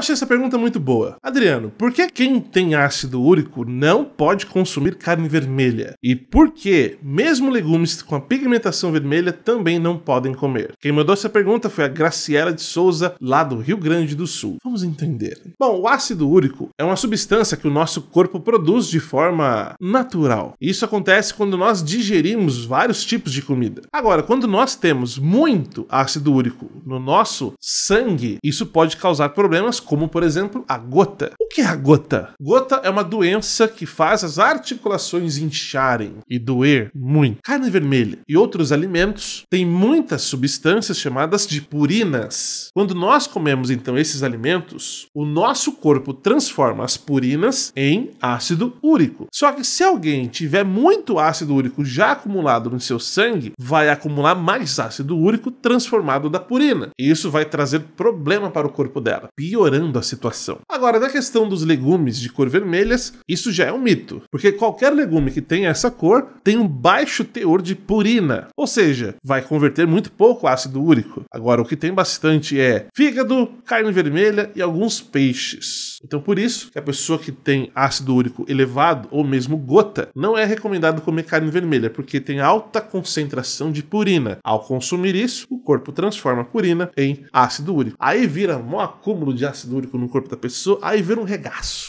achei essa pergunta muito boa. Adriano, por que quem tem ácido úrico não pode consumir carne vermelha? E por que, mesmo legumes com a pigmentação vermelha, também não podem comer? Quem mandou essa pergunta foi a Graciela de Souza, lá do Rio Grande do Sul. Vamos entender. Bom, o ácido úrico é uma substância que o nosso corpo produz de forma natural. Isso acontece quando nós digerimos vários tipos de comida. Agora, quando nós temos muito ácido úrico no nosso sangue, isso pode causar problemas como por exemplo a gota. O que é a gota? Gota é uma doença que faz as articulações incharem e doer muito. Carne vermelha e outros alimentos têm muitas substâncias chamadas de purinas. Quando nós comemos então esses alimentos, o nosso corpo transforma as purinas em ácido úrico. Só que se alguém tiver muito ácido úrico já acumulado no seu sangue, vai acumular mais ácido úrico transformado da purina. E isso vai trazer problema para o corpo dela, piorando piorando a situação. Agora, na questão dos legumes de cor vermelhas, isso já é um mito, porque qualquer legume que tenha essa cor tem um baixo teor de purina, ou seja, vai converter muito pouco ácido úrico. Agora, o que tem bastante é fígado, carne vermelha e alguns peixes. Então, por isso que a pessoa que tem ácido úrico elevado ou mesmo gota, não é recomendado comer carne vermelha, porque tem alta concentração de purina. Ao consumir isso, o corpo transforma a purina em ácido úrico. Aí vira um acúmulo de ácido ácido úrico no corpo da pessoa, aí vira um regaço.